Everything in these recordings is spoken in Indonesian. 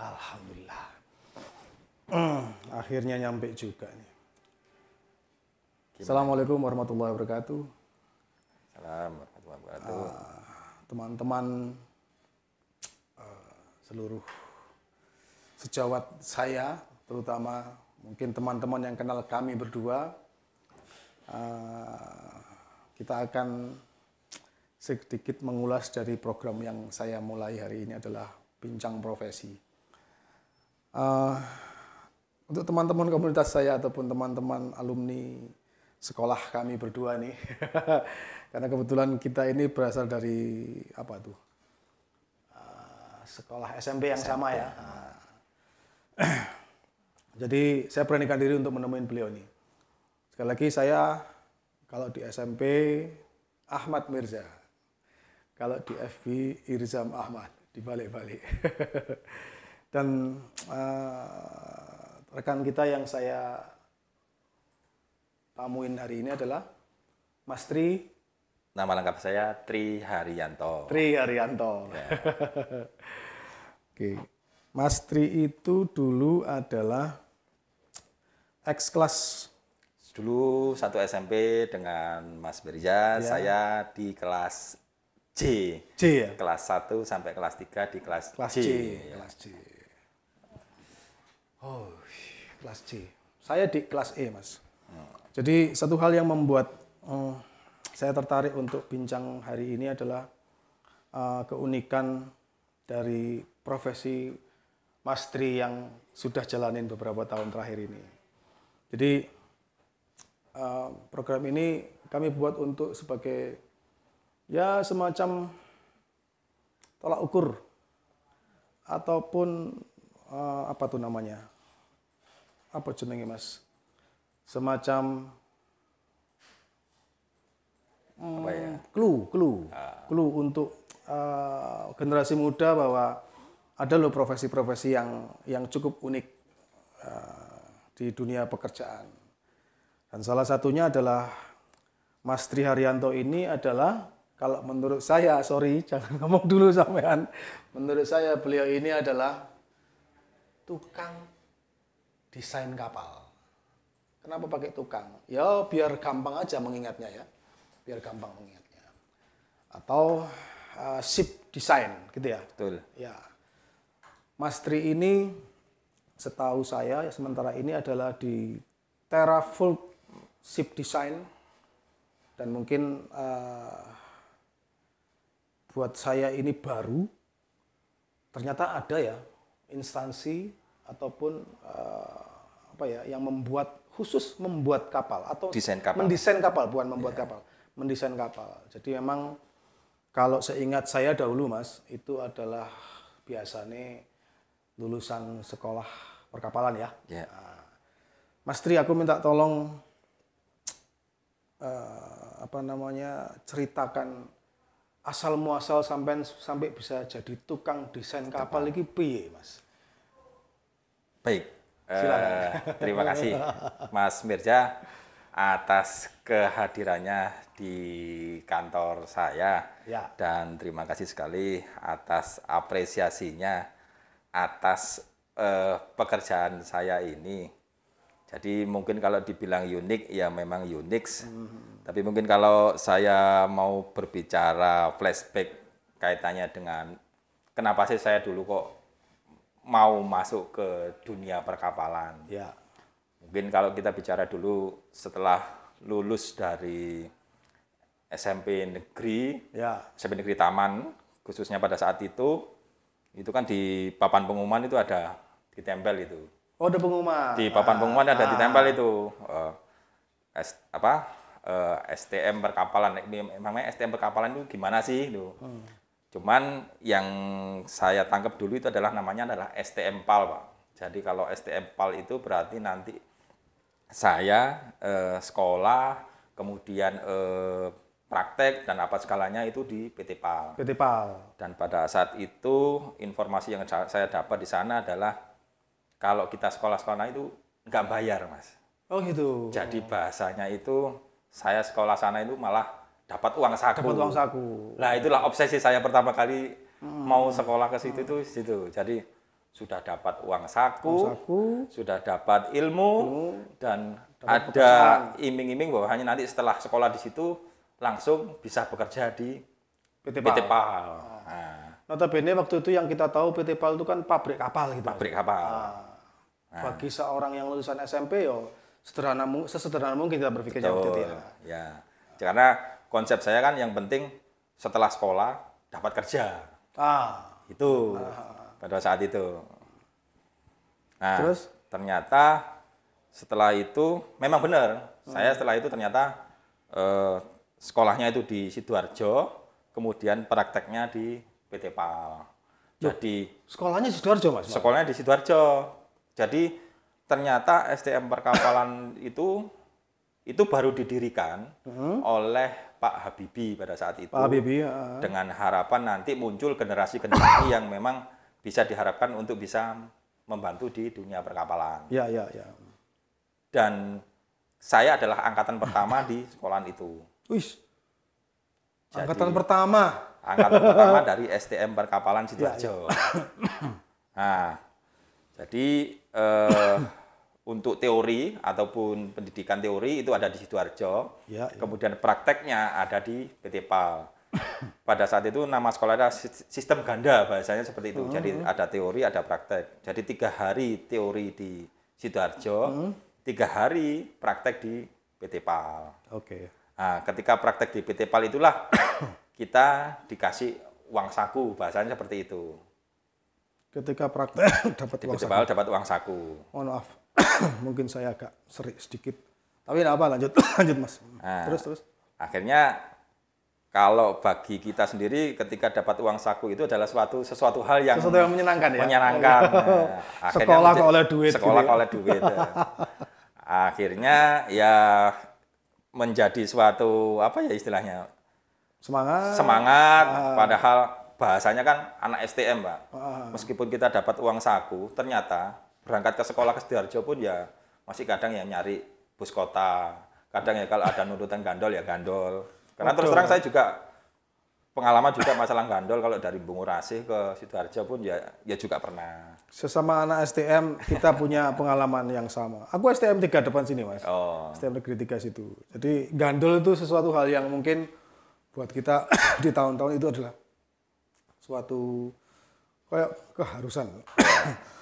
Alhamdulillah. Hmm, akhirnya nyampe juga nih. Assalamualaikum warahmatullahi wabarakatuh. Salam warahmatullahi wabarakatuh. Ah, teman-teman uh, seluruh sejawat saya, terutama mungkin teman-teman yang kenal kami berdua, uh, kita akan sedikit mengulas dari program yang saya mulai hari ini adalah bincang profesi. Eh, untuk teman-teman komunitas saya ataupun teman-teman alumni sekolah kami berdua nih, karena kebetulan kita ini berasal dari apa tuh uh, sekolah SMP yang SMP. sama ya. Uh, jadi saya beranikan diri untuk menemuin beliau nih. Sekali lagi saya kalau di SMP Ahmad Mirza, kalau di FB Irzam Ahmad dibalik-balik. dan uh, rekan kita yang saya tamuin hari ini adalah Mas Tri. Nama lengkap saya Tri Haryanto. Tri Haryanto. Yeah. Oke. Mas Tri itu dulu adalah ex kelas dulu satu SMP dengan Mas Berja, yeah. saya di kelas C. C ya? Kelas 1 sampai kelas 3 di kelas, kelas C. C. Ya. Kelas C. Oh, kelas C. Saya di kelas E, Mas. Jadi satu hal yang membuat um, saya tertarik untuk bincang hari ini adalah uh, keunikan dari profesi Mas yang sudah jalanin beberapa tahun terakhir ini. Jadi uh, program ini kami buat untuk sebagai ya semacam tolak ukur ataupun uh, apa tuh namanya apa jenenge Mas? Semacam apa hmm, ya? clue, clue. Ah. Clue untuk uh, generasi muda bahwa ada loh profesi-profesi yang yang cukup unik uh, di dunia pekerjaan. Dan salah satunya adalah Mas Tri Haryanto ini adalah kalau menurut saya, sorry, jangan ngomong dulu sampean. Menurut saya beliau ini adalah tukang desain kapal. Kenapa pakai tukang? Ya biar gampang aja mengingatnya ya. Biar gampang mengingatnya. Atau uh, ship design gitu ya. Betul. Ya. Mas Tri ini setahu saya ya, sementara ini adalah di Full ship design dan mungkin uh, buat saya ini baru ternyata ada ya instansi ataupun uh, apa ya yang membuat khusus membuat kapal atau desain kapal. mendesain kapal bukan iya. membuat yeah. kapal mendesain kapal jadi memang kalau seingat saya dahulu mas itu adalah biasanya lulusan sekolah perkapalan ya yeah. Iya. mas Tri aku minta tolong uh, apa namanya ceritakan asal muasal sampai sampai bisa jadi tukang desain kapal, lagi ini piye mas Baik. Eh, Silakan. terima kasih Mas Mirja atas kehadirannya di kantor saya ya. dan terima kasih sekali atas apresiasinya atas uh, pekerjaan saya ini. Jadi mungkin kalau dibilang unik ya memang unik. Hmm. Tapi mungkin kalau saya mau berbicara flashback kaitannya dengan kenapa sih saya dulu kok mau masuk ke dunia perkapalan. Ya. Mungkin kalau kita bicara dulu setelah lulus dari SMP negeri, ya. SMP negeri Taman, khususnya pada saat itu, itu kan di papan pengumuman itu ada ditempel itu. Oh, ada pengumuman. Di papan ah, pengumuman ada ah. ditempel itu uh, S, apa uh, eh, STM perkapalan. Ini memangnya STM perkapalan itu gimana sih itu? Hmm. Cuman yang saya tangkap dulu itu adalah namanya adalah STM PAL, Pak. Jadi kalau STM PAL itu berarti nanti saya eh, sekolah, kemudian eh, praktek dan apa skalanya itu di PT PAL. PT PAL. Dan pada saat itu informasi yang saya dapat di sana adalah kalau kita sekolah-sekolah itu nggak bayar, Mas. Oh gitu. Jadi bahasanya itu saya sekolah sana itu malah dapat uang saku. Dapat uang saku. Nah, itulah obsesi saya pertama kali hmm. mau sekolah ke situ itu situ. Jadi sudah dapat uang saku, uang saku. sudah dapat ilmu, hmm. dan dapat ada iming-iming bahwa hanya nanti setelah sekolah di situ langsung bisa bekerja di PT PAL. PT PAL. Oh. Nah. Notabene waktu itu yang kita tahu PT PAL itu kan pabrik kapal gitu. Pabrik kapal. Nah. nah. Bagi seorang yang lulusan SMP yo sederhana sesederhana mungkin kita berpikirnya seperti itu ya. ya. Karena konsep saya kan yang penting setelah sekolah dapat kerja. Ah. Itu ah. pada saat itu. Nah, terus ternyata setelah itu memang benar. Hmm. Saya setelah itu ternyata eh, sekolahnya itu di Sidoarjo, kemudian prakteknya di PT PAL. Jadi sekolahnya di Sidoarjo, Mas. Sekolahnya di Sidoarjo. Jadi ternyata STM perkapalan itu itu baru didirikan hmm. oleh Pak Habibie pada saat itu. Pak Habibie. Uh. Dengan harapan nanti muncul generasi-generasi yang memang bisa diharapkan untuk bisa membantu di dunia perkapalan. Ya, ya, ya. Dan saya adalah angkatan pertama di sekolahan itu. Angkatan pertama. Angkatan pertama dari STM Perkapalan Sidoarjo. Ya, ya. Nah, jadi eh, untuk teori ataupun pendidikan teori itu ada di Sidoarjo. Ya, ya. Kemudian prakteknya ada di PT PAL. Pada saat itu nama sekolah ada sistem ganda bahasanya seperti itu. Hmm. Jadi ada teori, ada praktek. Jadi tiga hari teori di Sidoarjo, hmm. tiga hari praktek di PT PAL. Oke. Okay. Nah, ketika praktek di PT PAL itulah kita dikasih uang saku bahasanya seperti itu. Ketika praktek dapat uang saku. dapat uang saku. Oh, maaf mungkin saya agak serik sedikit. Tapi apa lanjut lanjut Mas. Nah, terus terus. Akhirnya kalau bagi kita sendiri ketika dapat uang saku itu adalah suatu sesuatu hal yang sesuatu yang menyenangkan ya. Menyenangkan. Oh, iya. nah, sekolah kok oleh duit. Sekolah gitu. Ya. oleh duit. Ya. Akhirnya ya menjadi suatu apa ya istilahnya semangat semangat ah. padahal bahasanya kan anak STM pak ah. meskipun kita dapat uang saku ternyata berangkat ke sekolah ke Sidoarjo pun ya masih kadang ya nyari bus kota. Kadang ya kalau ada nuntutan gandol ya gandol. Karena Betul. terus terang saya juga pengalaman juga masalah gandol kalau dari Bungurasi ke Sidoarjo pun ya ya juga pernah. Sesama anak STM kita punya pengalaman yang sama. Aku STM tiga depan sini, Mas. Oh. STM Negeri 3 situ. Jadi gandol itu sesuatu hal yang mungkin buat kita di tahun-tahun itu adalah suatu kayak keharusan.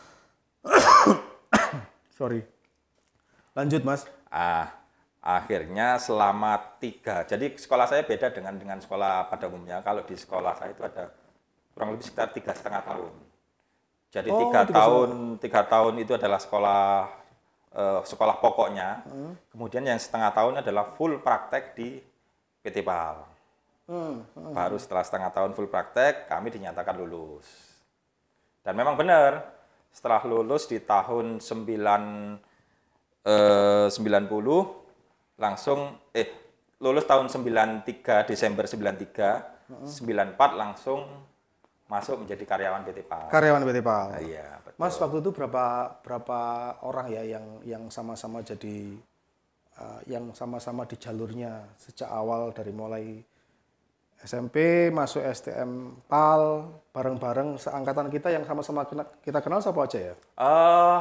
Sorry. Lanjut mas. Ah, akhirnya selama tiga. Jadi sekolah saya beda dengan dengan sekolah pada umumnya. Kalau di sekolah saya itu ada kurang lebih sekitar tiga setengah tahun. Jadi oh, tiga tahun tiga tahun itu adalah sekolah eh, sekolah pokoknya. Hmm. Kemudian yang setengah tahun adalah full praktek di PT PAL. Hmm. Hmm. Baru setelah setengah tahun full praktek kami dinyatakan lulus. Dan memang benar setelah lulus di tahun 9 eh, 90 langsung eh lulus tahun 93 Desember 93 uh -huh. 94 langsung masuk menjadi karyawan PT PAL. Karyawan PT PAL. Nah, iya, betul. Mas waktu itu berapa berapa orang ya yang yang sama-sama jadi uh, yang sama-sama di jalurnya sejak awal dari mulai SMP masuk STM PAL bareng-bareng seangkatan kita yang sama-sama kita kenal siapa aja ya? Uh,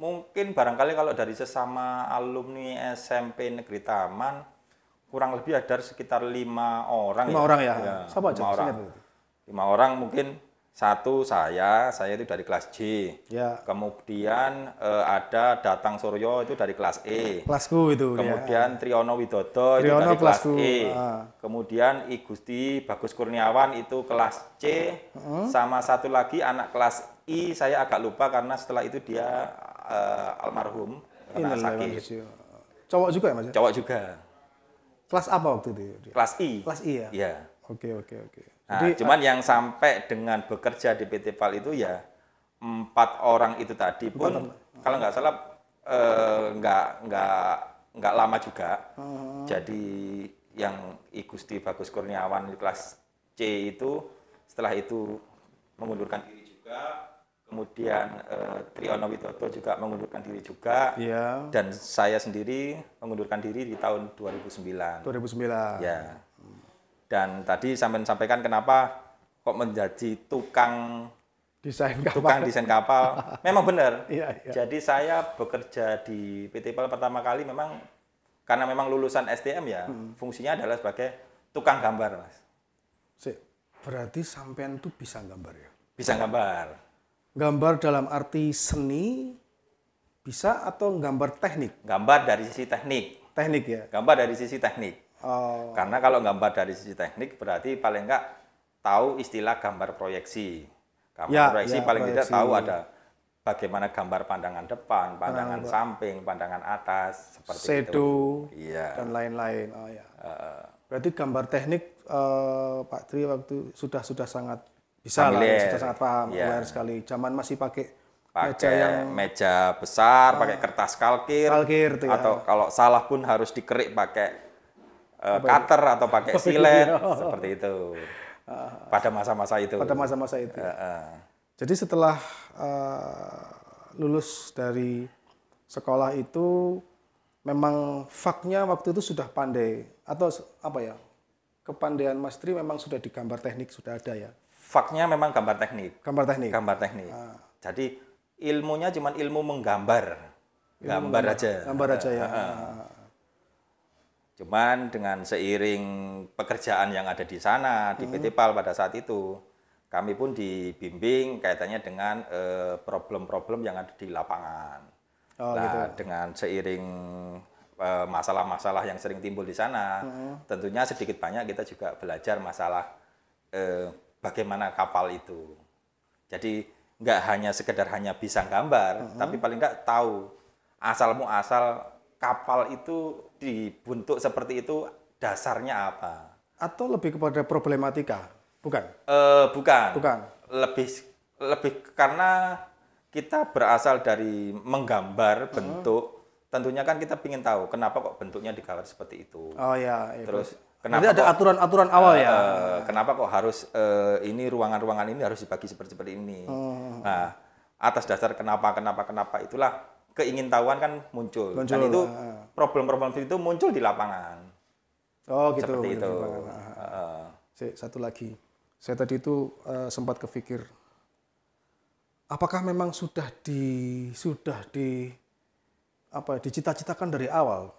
mungkin barangkali kalau dari sesama alumni SMP Negeri Taman kurang lebih ada sekitar lima orang. Lima ya? orang ya? ya siapa aja? Lima orang. lima orang mungkin satu saya, saya itu dari kelas J. Ya. Kemudian uh, ada Datang Suryo itu dari kelas E. Kelasku itu. Kemudian ya. Triono Widodo Triono itu dari kelas kelas E. Ah. Kemudian I Gusti Bagus Kurniawan itu kelas C. Uh-huh. Sama satu lagi anak kelas I saya agak lupa karena setelah itu dia uh, almarhum karena sakit. Manusia. Cowok juga ya Mas? Cowok juga. Kelas apa waktu itu? Kelas I. Kelas I ya? Iya. Oke, oke, oke. Nah, Jadi, cuman eh, yang sampai dengan bekerja di PT PAL itu ya empat orang itu tadi pun empat, kalau nggak salah eh, nggak nggak nggak lama juga. Uh, Jadi yang I Gusti Bagus Kurniawan di kelas C itu setelah itu mengundurkan diri juga kemudian eh, Triono Widodo juga mengundurkan diri juga ya. dan saya sendiri mengundurkan diri di tahun 2009 2009 ya dan tadi sampai sampaikan kenapa kok menjadi tukang desain kapal. tukang desain kapal. Memang benar. iya, iya. Jadi saya bekerja di PT PAL pertama kali memang karena memang lulusan STM ya, hmm. fungsinya adalah sebagai tukang gambar, Mas. Berarti sampean tuh bisa gambar ya? Bisa gambar. Gambar dalam arti seni bisa atau gambar teknik? Gambar dari sisi teknik. Teknik ya. Gambar dari sisi teknik. Oh. Karena kalau gambar dari sisi teknik berarti paling enggak tahu istilah gambar proyeksi. Gambar ya, proyeksi ya, paling proyeksi. tidak tahu ada bagaimana gambar pandangan depan, pandangan nah, samping, pandangan atas seperti sedo, itu. Iya. dan lain-lain. Oh ya. Uh, berarti gambar teknik uh, Pak Tri waktu sudah sudah sangat bisa ya, familiar. lah, sudah sangat paham, yeah. Iya. sekali. Zaman masih pakai pakai meja, yang, meja besar, pakai ah. kertas kalkir, kalkir ya. atau kalau salah pun harus dikerik pakai uh, cutter atau pakai silet oh. Iya. seperti itu ah. pada masa-masa itu pada masa-masa itu uh, uh. jadi setelah uh, lulus dari sekolah itu memang faknya waktu itu sudah pandai atau apa ya kepandaian Mas Tri memang sudah di gambar teknik sudah ada ya faknya memang gambar teknik gambar teknik gambar teknik uh. jadi ilmunya cuma ilmu menggambar gambar aja gambar aja ya Cuman dengan seiring pekerjaan yang ada di sana di hmm. PT PAL pada saat itu, kami pun dibimbing kaitannya dengan eh, problem-problem eh, yang ada di lapangan. Oh, nah, gitu. dengan seiring eh, masalah-masalah yang sering timbul di sana, hmm. tentunya sedikit banyak kita juga belajar masalah eh, bagaimana kapal itu. Jadi nggak hanya sekedar hanya bisa gambar, hmm. tapi paling nggak tahu asal mu asal kapal itu dibentuk seperti itu dasarnya apa? Atau lebih kepada problematika, bukan? Uh, bukan. Bukan. Lebih lebih karena kita berasal dari menggambar hmm. bentuk, uh -huh. tentunya kan kita ingin tahu kenapa kok bentuknya digambar seperti itu. Oh ya. Iya, Terus kenapa ada aturan-aturan awal uh, ya. Eh, kenapa kok harus uh, ini ruangan-ruangan ini harus dibagi seperti seperti ini? Hmm, hmm, hmm. Nah, atas dasar kenapa kenapa kenapa itulah keingintahuan kan muncul. muncul. Dan itu problem-problem itu muncul di lapangan. Oh gitu. Seperti gitu, itu. Uh, satu lagi, saya tadi itu uh, sempat kepikir, apakah memang sudah di sudah di apa dicita-citakan dari awal,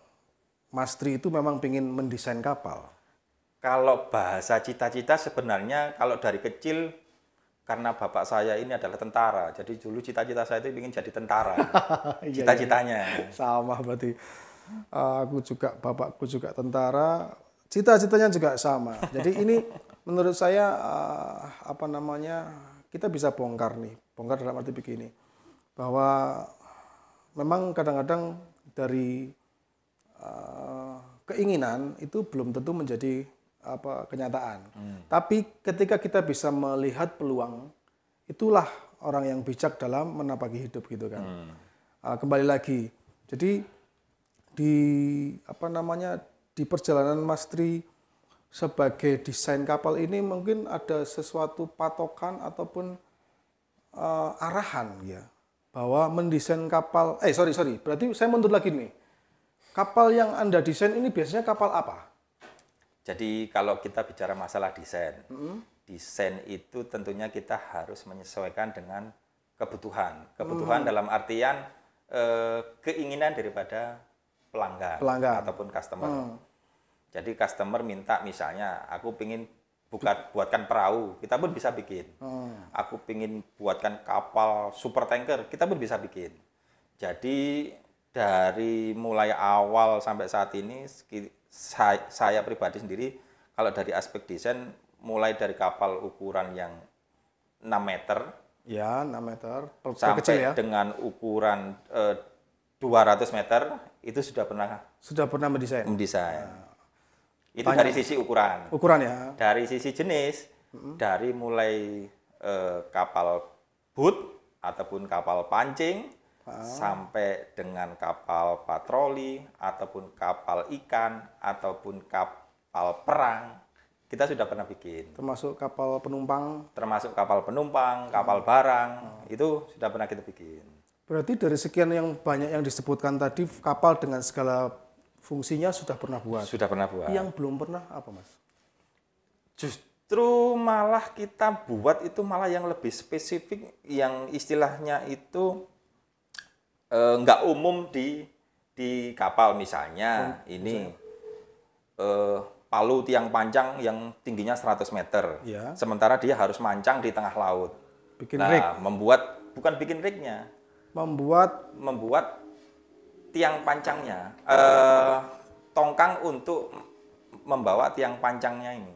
Mas Tri itu memang ingin mendesain kapal. Kalau bahasa cita-cita sebenarnya kalau dari kecil karena bapak saya ini adalah tentara, jadi dulu cita-cita saya itu ingin jadi tentara. Iya, iya, iya. Cita-citanya. Sama berarti aku juga bapakku juga tentara, cita-citanya juga sama. Jadi ini menurut saya uh, apa namanya kita bisa bongkar nih, bongkar dalam arti begini bahwa memang kadang-kadang dari uh, keinginan itu belum tentu menjadi apa kenyataan. Hmm. Tapi ketika kita bisa melihat peluang, itulah orang yang bijak dalam menapaki hidup gitu kan. Hmm. Uh, kembali lagi, jadi di apa namanya di perjalanan Mas Tri sebagai desain kapal ini mungkin ada sesuatu patokan ataupun uh, arahan ya bahwa mendesain kapal eh sorry sorry berarti saya mundur lagi nih kapal yang anda desain ini biasanya kapal apa? Jadi kalau kita bicara masalah desain mm -hmm. desain itu tentunya kita harus menyesuaikan dengan kebutuhan kebutuhan mm -hmm. dalam artian eh, keinginan daripada pelanggan, pelanggan. ataupun customer. Hmm. Jadi customer minta misalnya aku pingin buka buatkan perahu, kita pun bisa bikin. Hmm. Aku pingin buatkan kapal super tanker, kita pun bisa bikin. Jadi dari mulai awal sampai saat ini saya, saya pribadi sendiri kalau dari aspek desain mulai dari kapal ukuran yang 6 meter ya 6 meter sampai ya dengan ukuran eh, 200 meter itu sudah pernah sudah pernah mendesain. Mendesain. Nah, itu banyak. dari sisi ukuran. Ukuran ya. Dari sisi jenis, hmm. dari mulai eh, kapal boot ataupun kapal pancing ah. sampai dengan kapal patroli ataupun kapal ikan ataupun kapal perang kita sudah pernah bikin. Termasuk kapal penumpang. Termasuk kapal penumpang, kapal ah. barang hmm. itu sudah pernah kita bikin. Berarti dari sekian yang banyak yang disebutkan tadi, kapal dengan segala fungsinya sudah pernah buat. Sudah pernah buat. Yang belum pernah apa, Mas? Justru malah kita buat itu malah yang lebih spesifik, yang istilahnya itu eh, umum di di kapal misalnya. Oh, ini Eh, palu tiang panjang yang tingginya 100 meter. Ya. Sementara dia harus mancang di tengah laut. Bikin nah, rig. membuat bukan bikin rignya membuat membuat tiang pancangnya eh, tongkang untuk membawa tiang pancangnya ini.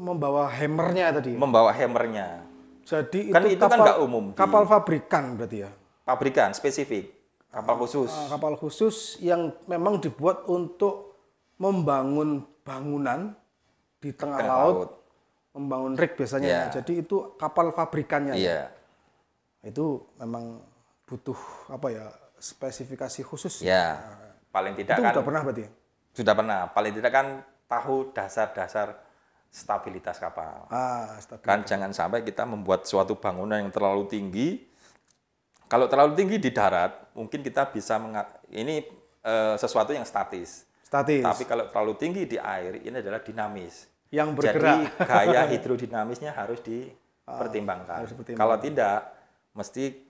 Membawa hammernya tadi. Ya? Membawa hammernya. Jadi kan itu kan itu kapal, kan nggak umum. Di... Kapal fabrikan berarti ya. Pabrikan spesifik. Kapal ah, khusus. Ah, kapal khusus yang memang dibuat untuk membangun bangunan di tengah, tengah laut, laut, membangun rig biasanya. Yeah. Jadi itu kapal pabrikannya Yeah. Itu memang butuh apa ya spesifikasi khusus. Ya. Nah, paling tidak itu kan sudah pernah berarti. Sudah pernah. Paling tidak kan tahu dasar-dasar stabilitas kapal. Ah, kan stabilitas. Kan jangan sampai kita membuat suatu bangunan yang terlalu tinggi. Kalau terlalu tinggi di darat, mungkin kita bisa mengat ini e, sesuatu yang statis. Statis. Tapi kalau terlalu tinggi di air, ini adalah dinamis. Yang bergerak. Jadi gaya hidrodinamisnya harus dipertimbangkan. Ah, harus dipertimbangkan. Kalau tidak, mesti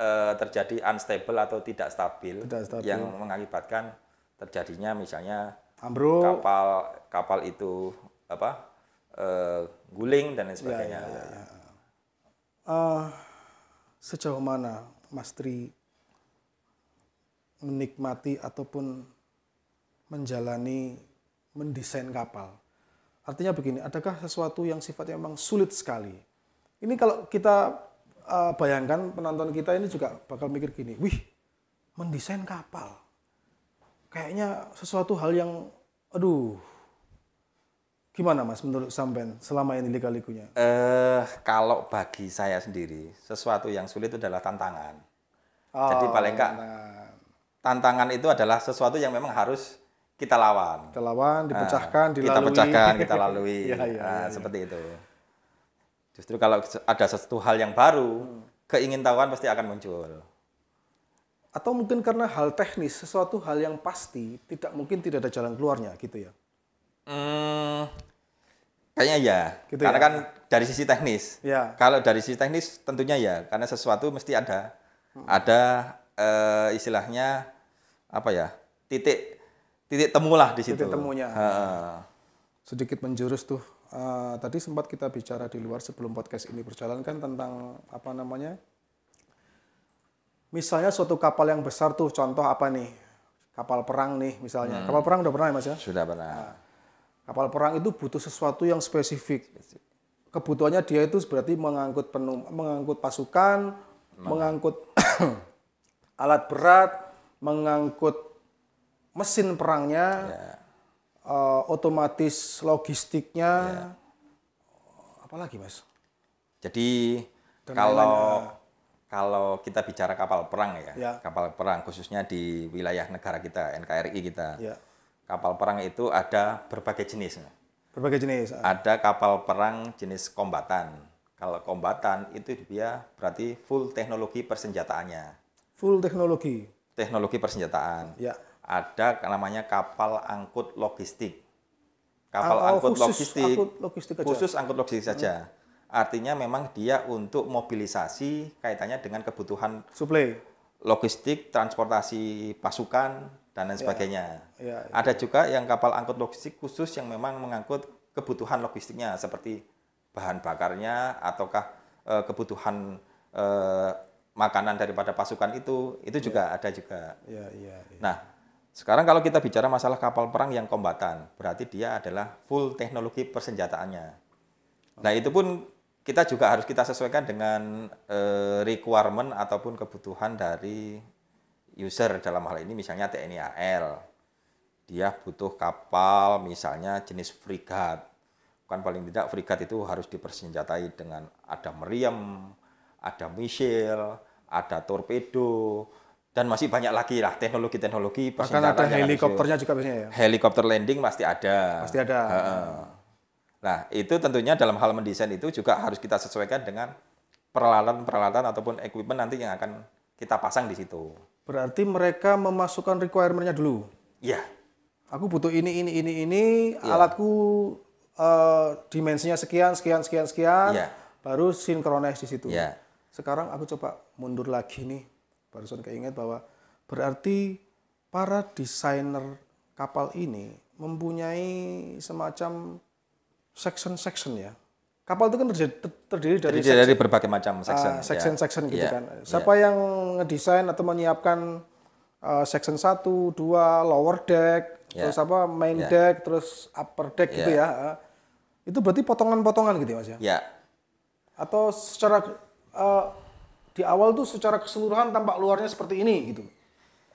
Eh, terjadi unstable atau tidak stabil, tidak stabil yang mengakibatkan terjadinya misalnya Ambro. kapal kapal itu apa eh, guling dan lain ya, sebagainya. Ya, ya, ya. Uh, sejauh mana Mas Tri menikmati ataupun menjalani mendesain kapal? Artinya begini, adakah sesuatu yang sifatnya memang sulit sekali? Ini kalau kita uh, bayangkan penonton kita ini juga bakal mikir gini, wih, mendesain kapal. Kayaknya sesuatu hal yang, aduh, gimana mas menurut sampean selama ini lika-likunya? Eh, uh, kalau bagi saya sendiri, sesuatu yang sulit adalah tantangan. Oh, Jadi paling enggak, tantangan. itu adalah sesuatu yang memang harus kita lawan. Kita lawan, ah, dipecahkan, nah, dilalui. Kita pecahkan, kita lalui. ya, ya, nah, ya, ya. Seperti itu. Justru kalau ada sesuatu hal yang baru, hmm. keingintahuan pasti akan muncul. Atau mungkin karena hal teknis, sesuatu hal yang pasti, tidak mungkin tidak ada jalan keluarnya gitu ya? Hmm, kayaknya ya. Gitu karena ya? kan dari sisi teknis. Ya. Kalau dari sisi teknis tentunya ya, karena sesuatu mesti ada. Hmm. Ada eh, istilahnya apa ya? Titik titik temulah di situ. Titik temunya. Ha. Sedikit menjurus tuh uh, tadi sempat kita bicara di luar sebelum podcast ini berjalan kan tentang apa namanya? Misalnya suatu kapal yang besar tuh contoh apa nih? Kapal perang nih misalnya. Hmm. Kapal perang udah pernah ya Mas ya? Sudah pernah. Nah, kapal perang itu butuh sesuatu yang spesifik. Kebutuhannya dia itu berarti mengangkut penum mengangkut pasukan, hmm. mengangkut alat berat, mengangkut mesin perangnya. Yeah uh, otomatis logistiknya, ya. apalagi mas? Jadi Dan kalau lainnya, kalau kita bicara kapal perang ya, yeah. kapal perang khususnya di wilayah negara kita NKRI kita, yeah. kapal perang itu ada berbagai jenis. Berbagai jenis. Ah. Ada kapal perang jenis kombatan. Kalau kombatan itu dia berarti full teknologi persenjataannya. Full teknologi. Teknologi persenjataan. Ya ada namanya kapal angkut logistik. Kapal oh, oh angkut, khusus logistik, angkut logistik khusus angkut logistik hmm. saja. Hmm. Artinya memang dia untuk mobilisasi kaitannya dengan kebutuhan supply logistik, transportasi pasukan dan lain ya. sebagainya. Ya, ya, ya. Ada juga yang kapal angkut logistik khusus yang memang mengangkut kebutuhan logistiknya seperti bahan bakarnya ataukah e, kebutuhan e, makanan daripada pasukan itu itu ya. juga ada juga. Ya, nah, sekarang kalau kita bicara masalah kapal perang yang kombatan, berarti dia adalah full teknologi persenjataannya. Nah itu pun kita juga harus kita sesuaikan dengan eh, requirement ataupun kebutuhan dari user dalam hal ini misalnya TNI AL. Dia butuh kapal misalnya jenis frigat. bukan paling tidak frigat itu harus dipersenjatai dengan ada meriam, ada misil, ada torpedo, dan masih banyak lagi lah teknologi-teknologi bahkan ada helikopternya juga biasanya ya helikopter landing pasti ada pasti ada ha -ha. nah itu tentunya dalam hal mendesain itu juga harus kita sesuaikan dengan peralatan-peralatan ataupun equipment nanti yang akan kita pasang di situ berarti mereka memasukkan requirementnya dulu iya aku butuh ini ini ini ini ya. alatku uh, dimensinya sekian sekian sekian sekian ya. baru sinkronis di situ ya. sekarang aku coba mundur lagi nih Barusan keinget bahwa berarti para desainer kapal ini mempunyai semacam section-section ya. Kapal itu kan terdiri, terdiri dari dari berbagai macam ah, section, uh, section, section gitu yeah. kan. Iya. Siapa yeah. yang ngedesain atau menyiapkan uh, section 1, 2, lower deck, yeah. terus apa main yeah. deck, terus upper deck yeah. gitu iya. ya. Uh, itu berarti potongan-potongan gitu ya Mas ya. Ya. Atau secara uh, di awal tuh secara keseluruhan tampak luarnya seperti ini gitu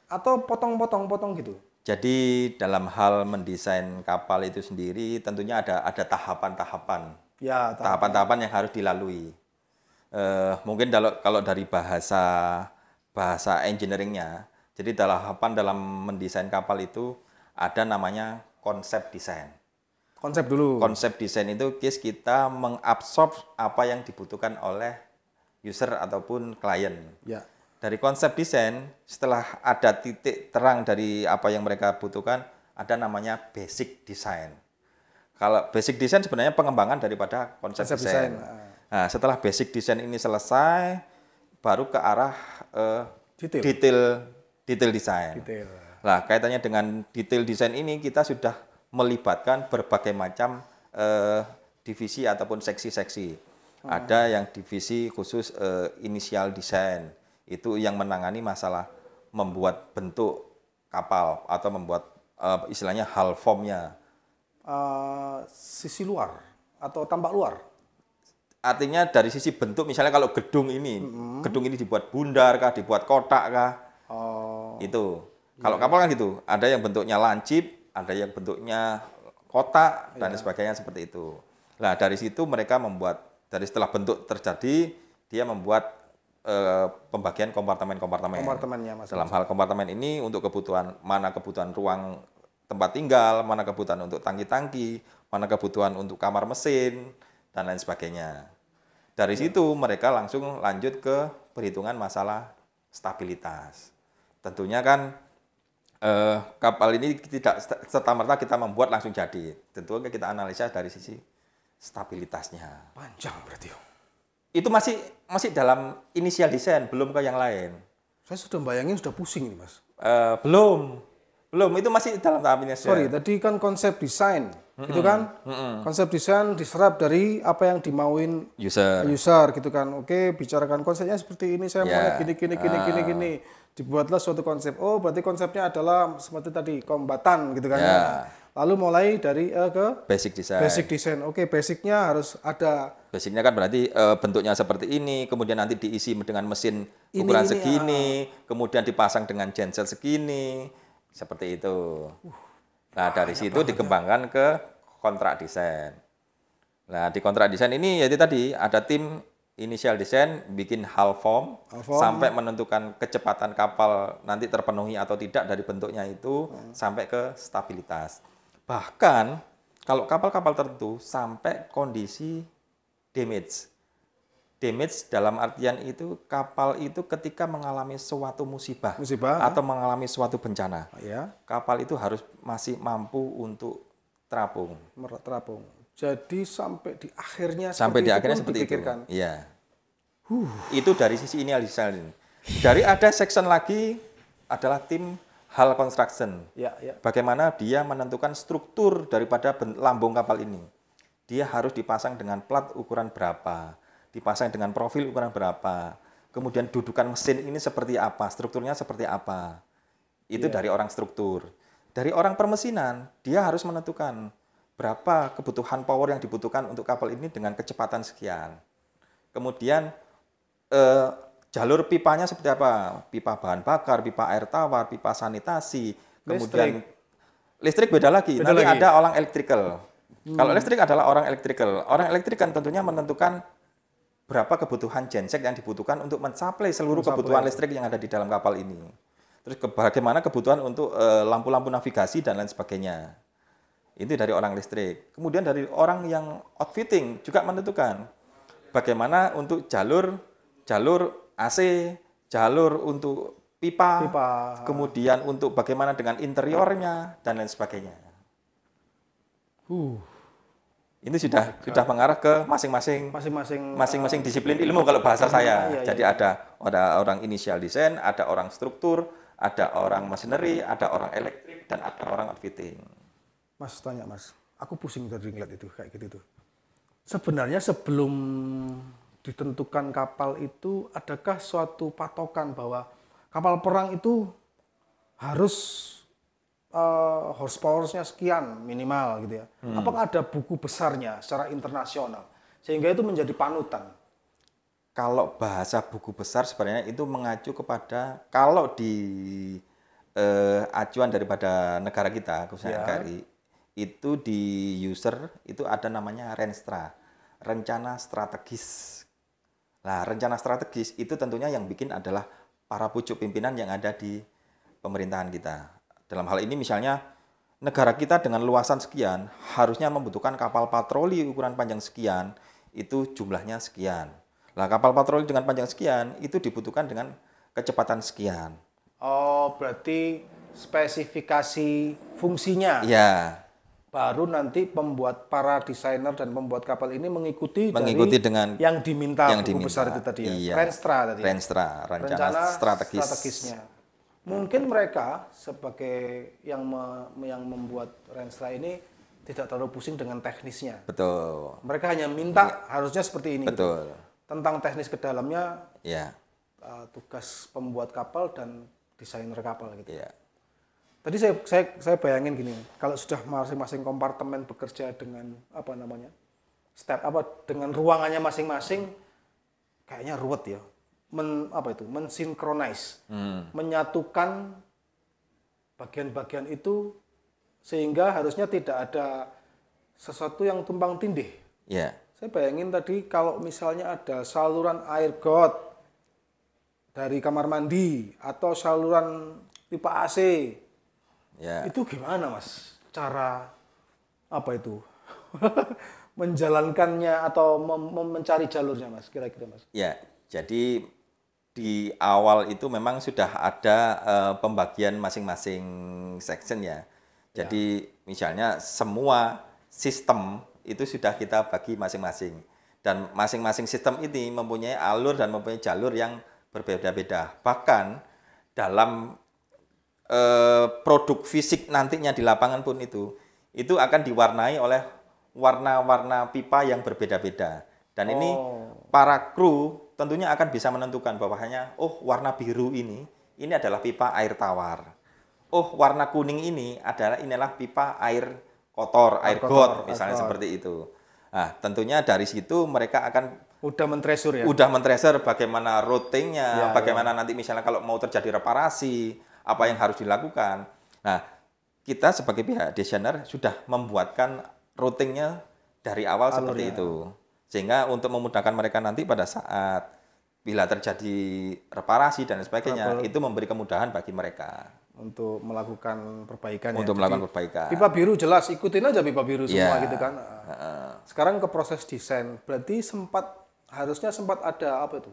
atau potong-potong-potong gitu jadi dalam hal mendesain kapal itu sendiri tentunya ada ada tahapan-tahapan ya tahapan-tahapan yang harus dilalui eh, mungkin kalau kalau dari bahasa bahasa engineeringnya jadi tahapan dalam mendesain kapal itu ada namanya konsep desain konsep dulu konsep desain itu kis kita mengabsorb apa yang dibutuhkan oleh user ataupun klien. Ya. Dari konsep desain, setelah ada titik terang dari apa yang mereka butuhkan, ada namanya basic design. Kalau basic design sebenarnya pengembangan daripada konsep, konsep desain. Nah, ah. setelah basic design ini selesai, baru ke arah uh, detail detail, detail design. Detail. Nah, kaitannya dengan detail design ini kita sudah melibatkan berbagai macam uh, divisi ataupun seksi-seksi ada yang divisi khusus uh, inisial desain itu yang menangani masalah membuat bentuk kapal atau membuat uh, istilahnya hal formnya. Uh, sisi luar atau tampak luar. Artinya dari sisi bentuk misalnya kalau gedung ini, mm-hmm. gedung ini dibuat bundar kah, dibuat kotak kah? uh, Itu. Iya. Kalau kapal kan gitu, ada yang bentuknya lancip, ada yang bentuknya kotak dan iya. sebagainya seperti itu. Nah, dari situ mereka membuat jadi setelah bentuk terjadi, dia membuat eh, pembagian kompartemen-kompartemen. Kompartemennya mas. Dalam hal kompartemen ini untuk kebutuhan mana kebutuhan ruang tempat tinggal, mana kebutuhan untuk tangki-tangki, mana kebutuhan untuk kamar mesin dan lain sebagainya. Dari ya. situ mereka langsung lanjut ke perhitungan masalah stabilitas. Tentunya kan eh, kapal ini tidak serta merta kita membuat langsung jadi. Tentu kita analisa dari sisi stabilitasnya. Panjang berarti. Itu masih masih dalam inisial desain, belum ke yang lain. Saya sudah bayangin sudah pusing ini, Mas. Uh, belum. Belum, itu masih dalam tahap inisial. Sorry, tadi kan konsep desain. Mm-mm. Gitu kan? Mm-mm. Konsep desain diserap dari apa yang dimauin user. User gitu kan. Oke, bicarakan konsepnya seperti ini, saya yeah. mau ya. gini gini gini uh. gini ah. gini. Dibuatlah suatu konsep. Oh, berarti konsepnya adalah seperti tadi kombatan gitu kan. Yeah lalu mulai dari uh, ke basic design. Basic design. Oke, okay, basicnya harus ada. Basicnya kan berarti uh, bentuknya seperti ini, kemudian nanti diisi dengan mesin ini, ukuran ini, segini, uh, kemudian dipasang dengan genset segini, seperti itu. Uh, nah dari situ banget. Ya. dikembangkan ke kontrak desain. Nah di kontrak desain ini yaitu tadi ada tim inisial desain bikin hal form, hal form sampai ya. menentukan kecepatan kapal nanti terpenuhi atau tidak dari bentuknya itu hmm. sampai ke stabilitas. Bahkan kalau kapal-kapal tertentu sampai kondisi damage. Damage dalam artian itu kapal itu ketika mengalami suatu musibah, musibah atau mengalami suatu bencana. Ya. Kapal itu harus masih mampu untuk terapung. Terapung. Jadi sampai di akhirnya sampai di akhirnya seperti itu. Iya. Huh. Itu dari sisi ini Alisalin. Dari ada section lagi adalah tim Hal construction. Ya, ya. Bagaimana dia menentukan struktur daripada lambung kapal ini. Dia harus dipasang dengan plat ukuran berapa, dipasang dengan profil ukuran berapa, kemudian dudukan mesin ini seperti apa, strukturnya seperti apa. Itu ya. dari orang struktur. Dari orang permesinan, dia harus menentukan berapa kebutuhan power yang dibutuhkan untuk kapal ini dengan kecepatan sekian. Kemudian eh, jalur pipanya seperti apa? Pipa bahan bakar, pipa air tawar, pipa sanitasi, kemudian listrik, listrik beda lagi. Beda Nanti lagi. ada orang elektrikal. Hmm. Kalau listrik adalah orang elektrikal. Orang elektrik kan tentunya menentukan berapa kebutuhan genset yang dibutuhkan untuk mencapai seluruh mencapai. kebutuhan listrik yang ada di dalam kapal ini. Terus ke bagaimana kebutuhan untuk eh, lampu-lampu uh, navigasi dan lain sebagainya. Itu dari orang listrik. Kemudian dari orang yang outfitting juga menentukan bagaimana untuk jalur jalur AC, jalur untuk pipa, pipa, kemudian untuk bagaimana dengan interiornya dan lain sebagainya. Uh. Ini sudah oh sudah mengarah ke masing-masing masing-masing uh, disiplin ilmu kalau bahasa saya. Iya, iya. Jadi iya. ada ada orang inisial desain, ada orang struktur, ada orang machinery, ada orang elektrik dan ada orang outfitting. Mas tanya Mas, aku pusing tadi ngeliat itu kayak gitu tuh. Sebenarnya sebelum ditentukan kapal itu adakah suatu patokan bahwa kapal perang itu harus uh, horsepower-nya sekian minimal gitu ya. Hmm. Apakah ada buku besarnya secara internasional sehingga itu menjadi panutan? Kalau bahasa buku besar sebenarnya itu mengacu kepada kalau di uh, acuan daripada negara kita khususnya ya. NKRI itu di user itu ada namanya Renstra rencana strategis Nah, rencana strategis itu tentunya yang bikin adalah para pucuk pimpinan yang ada di pemerintahan kita. Dalam hal ini misalnya negara kita dengan luasan sekian harusnya membutuhkan kapal patroli ukuran panjang sekian, itu jumlahnya sekian. Nah, kapal patroli dengan panjang sekian itu dibutuhkan dengan kecepatan sekian. Oh, berarti spesifikasi fungsinya. Iya baru nanti pembuat para desainer dan pembuat kapal ini mengikuti mengikuti dari dengan yang diminta yang diminta, besar itu tadi ya. Iya. Renstra tadi. Ya. Renstra, rencana, rencana strategis. strategisnya. Mungkin mereka sebagai yang me, yang membuat Renstra ini tidak terlalu pusing dengan teknisnya. Betul. Mereka hanya minta iya. harusnya seperti ini. Gitu. Betul. Gitu. Tentang teknis ke dalamnya. Ya. Uh, tugas pembuat kapal dan desainer kapal gitu. Ya tadi saya saya saya bayangin gini kalau sudah masing-masing kompartemen bekerja dengan apa namanya step apa dengan ruangannya masing-masing kayaknya ruwet ya men apa itu mensinkronize hmm. menyatukan bagian-bagian itu sehingga harusnya tidak ada sesuatu yang tumpang tindih yeah. saya bayangin tadi kalau misalnya ada saluran air got dari kamar mandi atau saluran pipa AC Ya. Itu gimana mas? Cara apa itu? Menjalankannya atau mencari jalurnya mas? Kira-kira mas? Ya, jadi di awal itu memang sudah ada uh, pembagian masing-masing section ya. Jadi ya. misalnya semua sistem itu sudah kita bagi masing-masing dan masing-masing sistem ini mempunyai alur dan mempunyai jalur yang berbeda-beda. Bahkan dalam Eh, produk fisik nantinya di lapangan pun itu itu akan diwarnai oleh warna-warna pipa yang berbeda-beda dan oh. ini para kru tentunya akan bisa menentukan bahwasanya oh warna biru ini ini adalah pipa air tawar oh warna kuning ini adalah inilah pipa air kotor air, air kotor, got misalnya air seperti itu nah tentunya dari situ mereka akan udah mentresur ya udah mentresur bagaimana routingnya ya, ya. bagaimana ya. nanti misalnya kalau mau terjadi reparasi apa yang harus dilakukan. Nah, kita sebagai pihak desainer sudah membuatkan routingnya dari awal Alurnya. seperti ya. itu. Sehingga untuk memudahkan mereka nanti pada saat bila terjadi reparasi dan sebagainya, itu memberi kemudahan bagi mereka untuk melakukan perbaikan ya. untuk ya. melakukan Jadi, perbaikan pipa biru jelas ikutin aja pipa biru semua yeah. gitu kan nah, sekarang ke proses desain berarti sempat harusnya sempat ada apa itu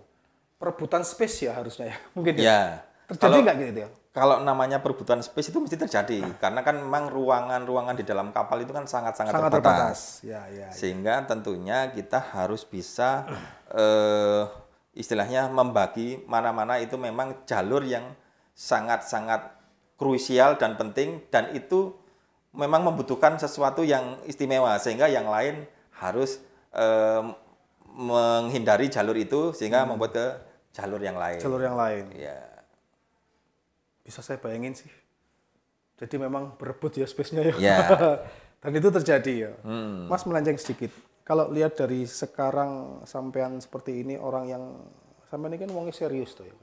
perebutan space ya harusnya ya mungkin yeah. ya iya. Terjadi nggak gitu ya? Kalau namanya perbutuhan space itu mesti terjadi nah. karena kan memang ruangan-ruangan di dalam kapal itu kan sangat-sangat terbatas. terbatas. Ya, ya, ya, Sehingga tentunya kita harus bisa uh, istilahnya membagi mana-mana itu memang jalur yang sangat-sangat krusial dan penting dan itu memang membutuhkan sesuatu yang istimewa sehingga yang lain harus eh, menghindari jalur itu sehingga hmm. membuat ke jalur yang lain. Jalur yang lain. Ya bisa saya bayangin sih. Jadi memang berebut ya space-nya ya. Yeah. Dan itu terjadi ya. Hmm. Mas melenceng sedikit. Kalau lihat dari sekarang sampean seperti ini orang yang sampai ini kan uangnya serius tuh ya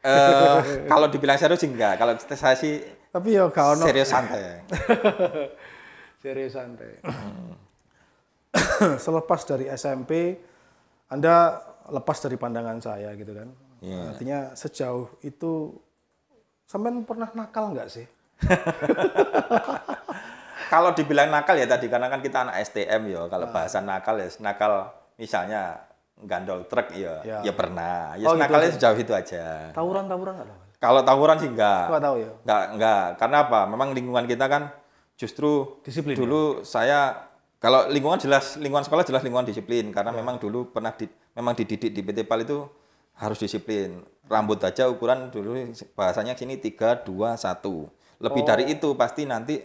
Uh, kalau dibilang serius enggak. Kalau saya sih tapi ya kalau serius santai. serius santai. Hmm. Selepas dari SMP Anda lepas dari pandangan saya gitu kan. Yeah. Artinya sejauh itu Sampai pernah nakal nggak sih? kalau dibilang nakal ya tadi karena kan kita anak STM ya kalau nah. bahasa nakal ya nakal misalnya gandol truk ya ya, ya pernah ya oh, nakalnya gitu, sejauh itu aja tawuran tawuran nggak kalau tawuran sih enggak nggak tahu ya enggak enggak karena apa memang lingkungan kita kan justru disiplin dulu ya? saya kalau lingkungan jelas lingkungan sekolah jelas lingkungan disiplin karena ya. memang dulu pernah di, memang dididik di PT PAL itu harus disiplin. Rambut aja ukuran dulu bahasanya sini tiga dua satu Lebih oh. dari itu pasti nanti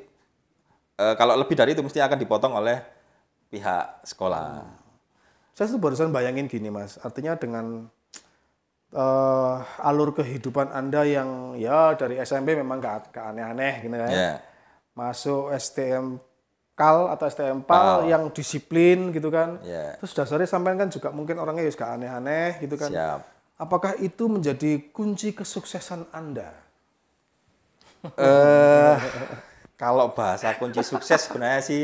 e, kalau lebih dari itu mesti akan dipotong oleh pihak sekolah. Hmm. Saya tuh barusan bayangin gini, Mas. Artinya dengan uh, alur kehidupan Anda yang ya dari SMP memang gak, gak aneh-aneh gitu kan. Yeah. Masuk STM kal atau STM pal oh. yang disiplin gitu kan. Yeah. Terus dasarnya sampean kan juga mungkin orangnya juga ya aneh-aneh gitu kan. Siap. Apakah itu menjadi kunci kesuksesan Anda? Eh, kalau bahasa kunci sukses sebenarnya sih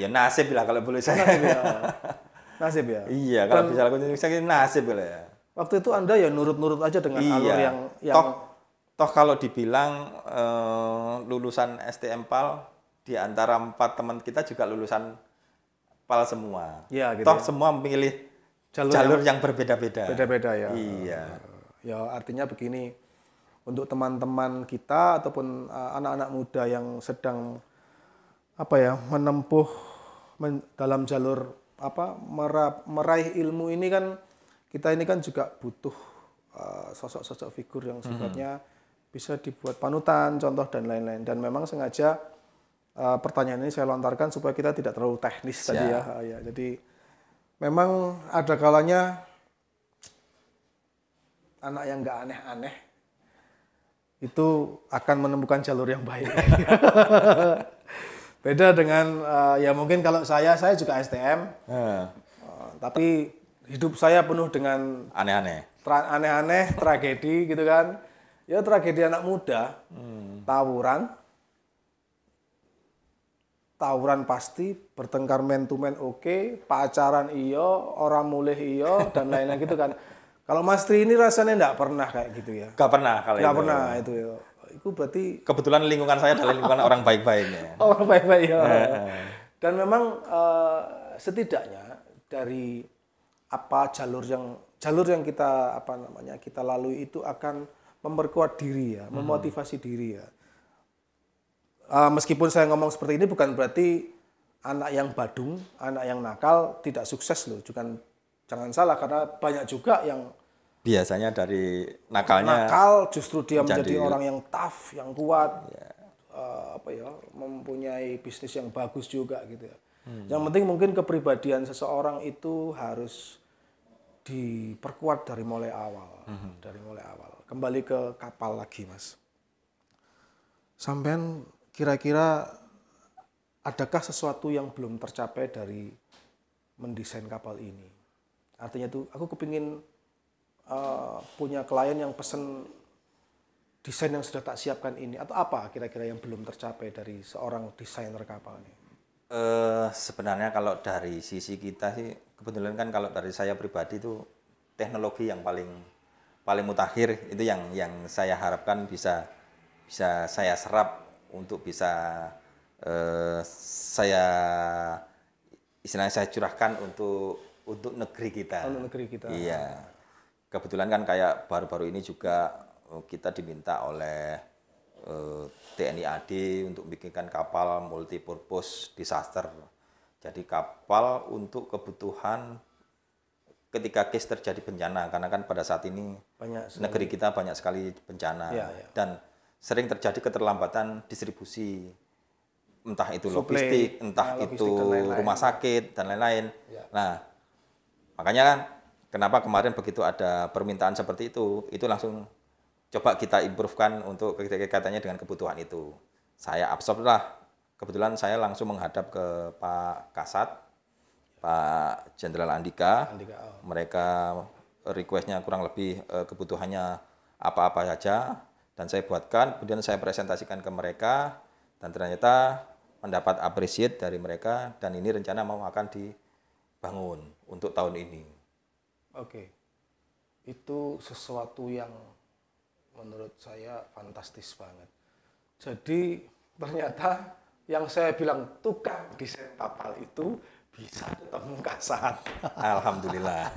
ya nasib lah kalau boleh saya. Nasib ya. Nasib ya. iya, kalau bisa kunci sukses nasib lah ya. Waktu itu Anda ya nurut-nurut aja dengan iya. alur yang yang toh, toh kalau dibilang eh, lulusan STM PAL di antara empat teman kita juga lulusan PAL semua. Iya, gitu. Toh ya. semua memilih jalur, jalur yang, berbeda-beda. Beda-beda ya. Iya. Ya artinya begini, untuk teman-teman kita ataupun eh, anak-anak uh, muda yang sedang apa ya menempuh men, dalam jalur apa merap, meraih ilmu ini kan kita ini kan juga butuh eh, sosok-sosok uh, figur yang mm-hmm. sifatnya hmm. bisa dibuat panutan, contoh dan lain-lain. Dan memang sengaja uh, pertanyaan ini saya lontarkan supaya kita tidak terlalu teknis tadi ya. Ah, ya. Jadi memang ada kalanya anak yang nggak aneh-aneh itu akan menemukan jalur yang baik. Beda dengan uh, ya mungkin kalau saya saya juga STM, uh. Eh, uh, tapi hidup saya penuh dengan aneh-aneh, tra aneh-aneh, tragedi gitu kan. Ya tragedi anak muda, hmm. tawuran, tawuran pasti, bertengkar men to men oke, okay, pacaran iyo, orang mulih iyo, dan lain-lain gitu kan. Kalau Mas Tri ini rasanya nggak pernah kayak gitu ya. Nggak pernah kalau itu. Nggak pernah itu ya. Itu berarti kebetulan lingkungan saya adalah lingkungan orang baik-baik ya. Orang baik-baik ya. dan memang uh, setidaknya dari apa jalur yang jalur yang kita apa namanya kita lalui itu akan memperkuat diri ya, hmm. memotivasi hmm. diri ya uh, meskipun saya ngomong seperti ini bukan berarti anak yang badung, anak yang nakal tidak sukses loh. Jangan jangan salah karena banyak juga yang biasanya dari nakalnya nakal justru dia menjadi, menjadi orang yang tough, yang kuat. Ya. Uh, apa ya, mempunyai bisnis yang bagus juga gitu ya. Hmm. Yang penting mungkin kepribadian seseorang itu harus diperkuat dari mulai awal, hmm. dari mulai awal. Kembali ke kapal lagi, Mas. Sampean kira-kira adakah sesuatu yang belum tercapai dari mendesain kapal ini? Artinya tuh aku kepingin uh, punya klien yang pesen desain yang sudah tak siapkan ini atau apa kira-kira yang belum tercapai dari seorang desainer kapal ini? Uh, sebenarnya kalau dari sisi kita sih kebetulan kan kalau dari saya pribadi itu teknologi yang paling paling mutakhir itu yang yang saya harapkan bisa bisa saya serap untuk bisa uh, saya istilahnya saya curahkan untuk untuk negeri kita. Untuk negeri kita. Iya. Kebetulan kan kayak baru-baru ini juga eh, kita diminta oleh uh, eh, TNI AD untuk bikinkan kapal multipurpose disaster. Jadi kapal untuk kebutuhan ketika case terjadi bencana karena kan pada saat ini banyak negeri kita banyak sekali bencana ya, ya. dan sering terjadi keterlambatan distribusi entah itu Suplai, logistik, nah, entah itu lain -lain. rumah sakit dan lain-lain. Ya. Nah, makanya kan kenapa kemarin begitu ada permintaan seperti itu, itu langsung coba kita improvekan untuk katanya dengan kebutuhan itu. Saya absorb lah. Kebetulan saya langsung menghadap ke Pak Kasat, Pak Jenderal Andika. Andika oh. Mereka requestnya kurang lebih eh, kebutuhannya apa-apa saja dan saya buatkan kemudian saya presentasikan ke mereka dan ternyata mendapat appreciate dari mereka dan ini rencana mau akan dibangun untuk tahun ini. Oke. Itu sesuatu yang menurut saya fantastis banget. Jadi ternyata yang saya bilang tukang desain kapal itu bisa ketemu kasar. Alhamdulillah.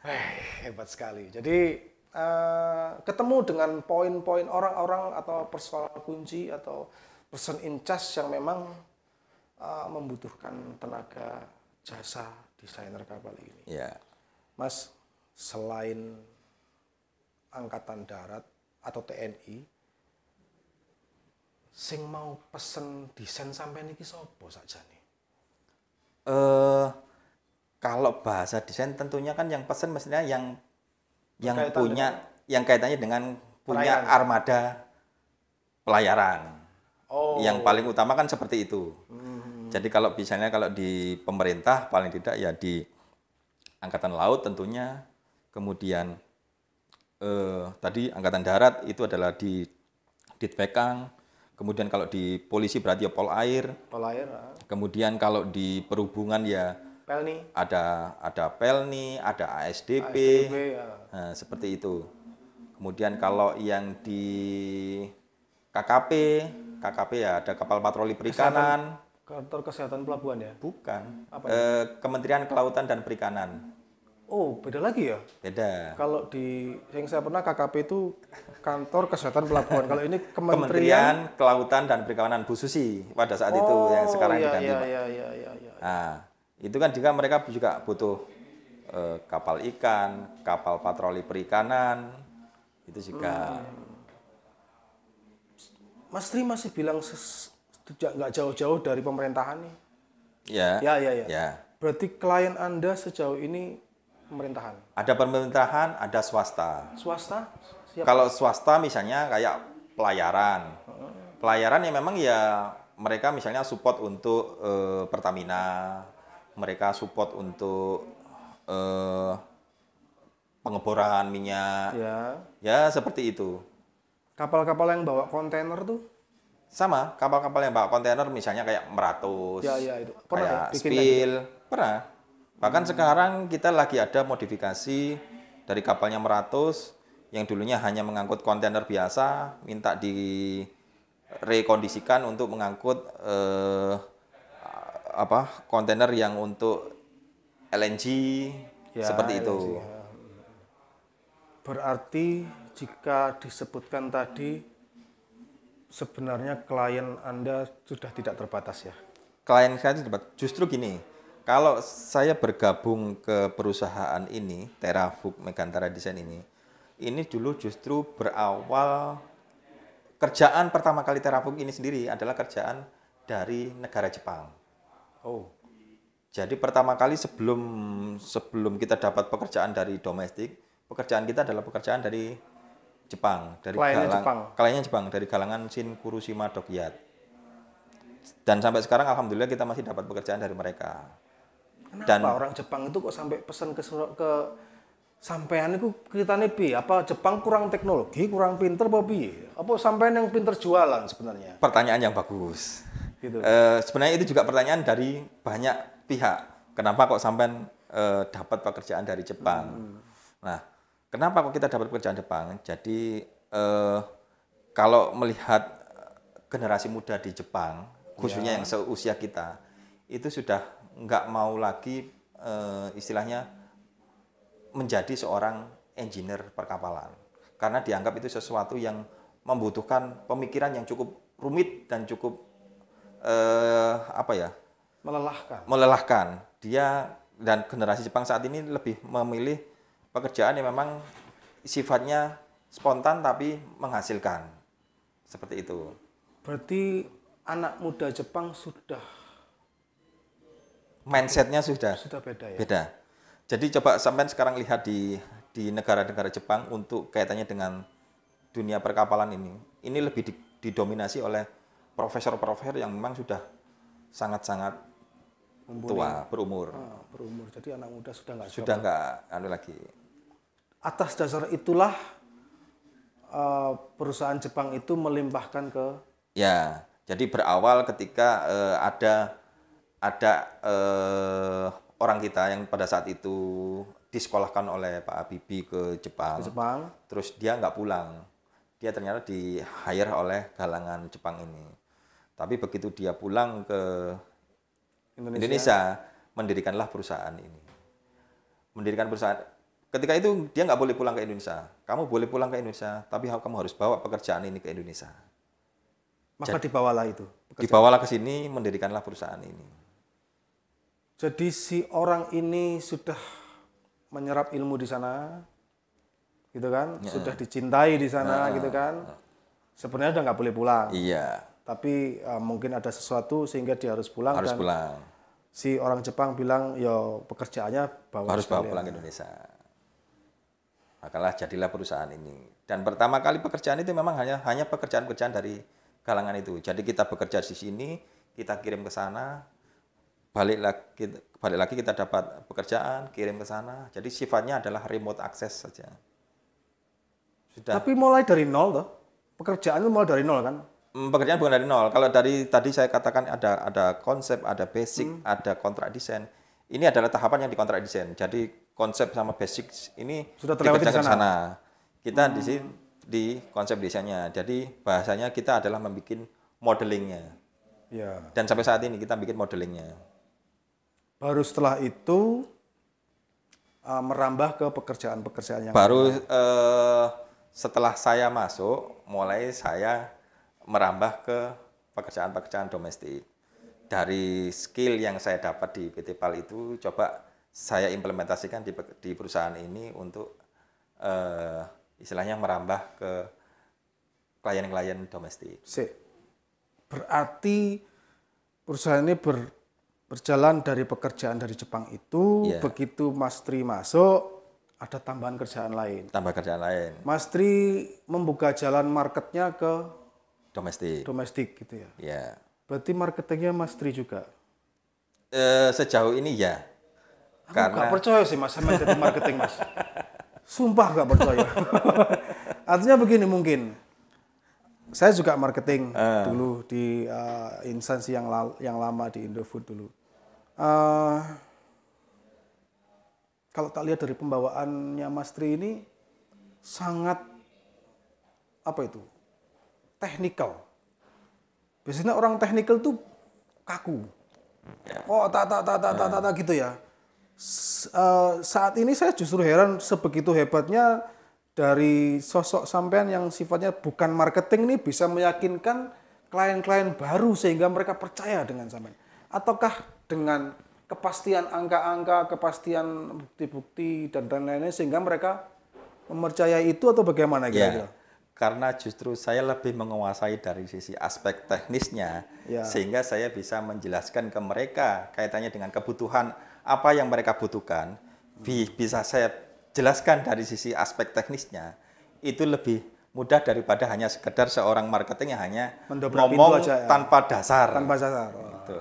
Eh, hebat sekali. Jadi uh, ketemu dengan poin-poin orang-orang atau persoalan kunci atau person in charge yang memang uh, membutuhkan tenaga jasa desainer kapal ini. Ya. Mas, selain angkatan darat atau TNI, sing mau pesen desain sampai niki sopo saja nih? Eh, uh, kalau bahasa desain tentunya kan yang pesen mestinya yang yang Kaitan punya yang kaitannya dengan punya pelayaran. armada pelayaran. Oh. Yang paling utama kan seperti itu. Hmm. Jadi kalau misalnya kalau di pemerintah paling tidak ya di angkatan laut tentunya, kemudian eh, tadi angkatan darat itu adalah di Ditpekang, kemudian kalau di polisi berarti ya pol air. Pol air. Ah. Kemudian kalau di perhubungan ya Pelni. Ada ada Pelni, ada ASDP, ASDP ya. Ah. Nah, seperti itu. Kemudian kalau yang di KKP, KKP ya ada kapal patroli perikanan. Kesehatan, kantor kesehatan pelabuhan ya? Bukan. Apa? e, Kementerian Kelautan dan Perikanan. Oh, beda lagi ya? Beda. Kalau di yang saya pernah KKP itu kantor kesehatan pelabuhan. Kalau ini kementerian, kementerian Kelautan dan Perikanan Bu Susi pada saat oh, itu yang oh, sekarang iya, diganti. Iya, iya, iya, iya, iya, Nah, itu kan juga mereka juga butuh Eh, kapal ikan, kapal patroli perikanan, itu juga. Hmm. Mas Tri masih bilang nggak jauh-jauh dari pemerintahan nih. Ya. Ya, ya, ya. ya. Berarti klien Anda sejauh ini pemerintahan? Ada pemerintahan, ada swasta. Swasta? Siapa? Kalau swasta misalnya kayak pelayaran. Hmm. Pelayaran yang memang ya mereka misalnya support untuk eh, Pertamina, mereka support untuk eh, pengeboran minyak. Ya. Ya, seperti itu. Kapal-kapal yang bawa kontainer tuh sama kapal-kapal yang bawa kontainer misalnya kayak meratus ya, ya, itu. Pernah kayak ya, spill gitu? pernah bahkan hmm. sekarang kita lagi ada modifikasi dari kapalnya meratus yang dulunya hanya mengangkut kontainer biasa minta di rekondisikan untuk mengangkut eh, apa kontainer yang untuk LNG ya, seperti itu. LNG, ya. Berarti jika disebutkan tadi sebenarnya klien Anda sudah tidak terbatas ya? Klien saya terbatas. Justru gini, kalau saya bergabung ke perusahaan ini, Terafuk Megantara Design ini, ini dulu justru berawal kerjaan pertama kali Terafuk ini sendiri adalah kerjaan dari negara Jepang. Oh. Jadi pertama kali sebelum sebelum kita dapat pekerjaan dari domestik, pekerjaan kita adalah pekerjaan dari Jepang, dari kliennya galang, Jepang. kliennya Jepang dari galangan Shin Kurushima Dokyat. Dan sampai sekarang alhamdulillah kita masih dapat pekerjaan dari mereka. Kenapa Dan orang Jepang itu kok sampai pesan ke ke sampean itu kita nepi Apa Jepang kurang teknologi, kurang pinter babi Apa sampean yang pinter jualan sebenarnya? Pertanyaan yang bagus. Gitu. e, sebenarnya itu juga pertanyaan dari banyak pihak. Kenapa kok sampai e, eh, dapat pekerjaan dari Jepang? Hmm. Nah, kenapa kok kita dapat pekerjaan Jepang? Jadi e, kalau melihat generasi muda di Jepang, khususnya yeah. yang seusia kita, itu sudah nggak mau lagi e, istilahnya menjadi seorang engineer perkapalan karena dianggap itu sesuatu yang membutuhkan pemikiran yang cukup rumit dan cukup eh, apa ya? Melelahkan. Melelahkan. Dia dan generasi Jepang saat ini lebih memilih pekerjaan yang memang sifatnya spontan tapi menghasilkan. Seperti itu. Berarti anak muda Jepang sudah mindsetnya sudah sudah beda ya. Beda. Jadi coba sampai sekarang lihat di di negara-negara Jepang untuk kaitannya dengan dunia perkapalan ini. Ini lebih didominasi oleh profesor-profesor yang memang sudah sangat-sangat tua berumur. Ah, berumur. Jadi anak muda sudah nggak sudah nggak anu lagi. Atas dasar itulah uh, perusahaan Jepang itu melimpahkan ke. Ya, jadi berawal ketika uh, ada ada uh, orang kita yang pada saat itu disekolahkan oleh Pak Bibi ke Jepang. Ke Jepang. Terus dia nggak pulang. Dia ternyata di hire oleh galangan Jepang ini. Tapi begitu dia pulang ke Indonesia, Indonesia mendirikanlah perusahaan ini. Mendirikan perusahaan. Ketika itu dia nggak boleh pulang ke Indonesia. Kamu boleh pulang ke Indonesia, tapi kamu harus bawa pekerjaan ini ke Indonesia. Maka Jadi, dibawalah itu. Pekerjaan. Dibawalah ke sini, mendirikanlah perusahaan ini. Jadi si orang ini sudah menyerap ilmu di sana, gitu kan? Ya. Sudah dicintai di sana, nah. gitu kan? Sebenarnya udah nggak boleh pulang. Iya tapi uh, mungkin ada sesuatu sehingga dia harus pulang harus dan pulang si orang Jepang bilang yo pekerjaannya bawa harus bawa pulang ke Indonesia makalah jadilah perusahaan ini dan pertama kali pekerjaan itu memang hanya hanya pekerjaan-pekerjaan dari kalangan itu jadi kita bekerja di sini kita kirim ke sana balik lagi balik lagi kita dapat pekerjaan kirim ke sana jadi sifatnya adalah remote access saja sudah tapi mulai dari nol tuh pekerjaan itu mulai dari nol kan pekerjaan bukan dari nol. Kalau dari tadi saya katakan ada ada konsep, ada basic, hmm. ada kontrak desain. Ini adalah tahapan yang di kontrak desain. Jadi konsep sama basic ini sudah terlewati di sana. sana. Kita hmm. di sini di konsep desainnya. Jadi bahasanya kita adalah membuat modelingnya. Ya. Dan sampai saat ini kita bikin modelingnya. Baru setelah itu uh, merambah ke pekerjaan-pekerjaan yang baru uh, setelah saya masuk, mulai saya merambah ke pekerjaan-pekerjaan domestik. Dari skill yang saya dapat di PT PAL itu coba saya implementasikan di, di perusahaan ini untuk uh, istilahnya merambah ke klien-klien domestik. Si. Berarti perusahaan ini ber, berjalan dari pekerjaan dari Jepang itu yeah. begitu Mas Tri masuk ada tambahan kerjaan lain. Tambah kerjaan lain. Mas Tri membuka jalan marketnya ke domestik domestik gitu ya ya berarti marketingnya Mas Tri juga e, sejauh ini ya aku karena nggak percaya sih Mas sama marketing Mas sumpah nggak percaya artinya begini mungkin saya juga marketing uh. dulu di uh, instansi yang yang lama di Indofood dulu. Uh, kalau tak lihat dari pembawaannya Mas Tri ini sangat apa itu? Teknikal, Biasanya orang teknikal tuh kaku. Oh, tak tak tak tak tak tak tak gitu ya. S uh, saat ini saya justru heran sebegitu hebatnya dari sosok sampean yang sifatnya bukan marketing ini bisa meyakinkan klien-klien baru sehingga mereka percaya dengan sampean. Ataukah dengan kepastian angka-angka, kepastian bukti-bukti dan lain-lainnya sehingga mereka mempercayai itu atau bagaimana gitu? karena justru saya lebih menguasai dari sisi aspek teknisnya ya. sehingga saya bisa menjelaskan ke mereka kaitannya dengan kebutuhan apa yang mereka butuhkan bi bisa saya jelaskan dari sisi aspek teknisnya itu lebih mudah daripada hanya sekedar seorang marketing yang hanya Mendobrak ngomong aja ya. tanpa dasar tanpa dasar oh. gitu.